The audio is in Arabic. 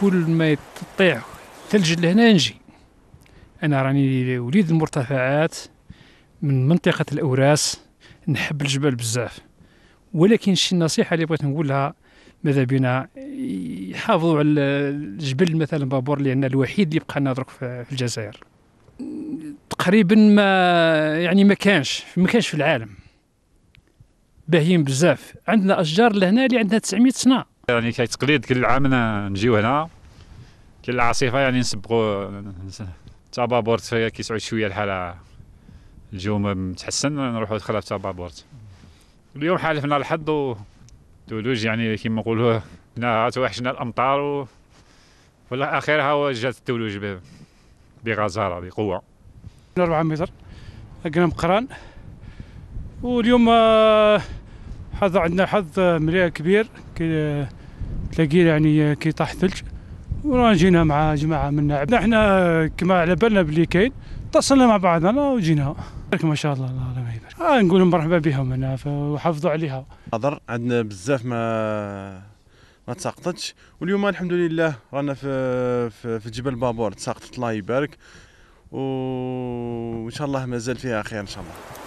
كل ما يطيح ثلج لهنا نجي انا راني وليد المرتفعات من منطقه الاوراس نحب الجبال بزاف ولكن شي نصيحه اللي بغيت نقولها ماذا بينا يحافظوا على الجبل مثلا بابور لان الوحيد اللي بقى لنا درك في الجزائر تقريبا ما يعني ما كانش ما كانش في العالم باهيين بزاف عندنا اشجار لهنا اللي عندها 900 سنه يعني كتقليد كل عام نجيو هنا كل العاصفه يعني نسبقوا كي كيسعود شويه الحال الجو متحسن نروحوا دخل في بابورت اليوم حالفنا الحظ ودولوج يعني كيما نقولوا هنا توحشنا الامطار و في اخرها جات الثلوج بغزاره بقوه 4 متر قنا مقران واليوم آه، حظ عندنا حظ مليء كبير كي تلاقيه يعني كي طاح ثلج ورانا جينا مع جماعه منا احنا كما على بالنا بلي كاين اتصلنا مع بعضنا وجينا ما شاء الله الله لا يبارك آه نقول مرحبا بهم هنا وحافظوا عليها هضر عندنا بزاف ما ما تساقطتش واليوم الحمد لله رانا في في, في جبل بابور تساقطت الله يبارك وان شاء الله مازال فيها خير ان شاء الله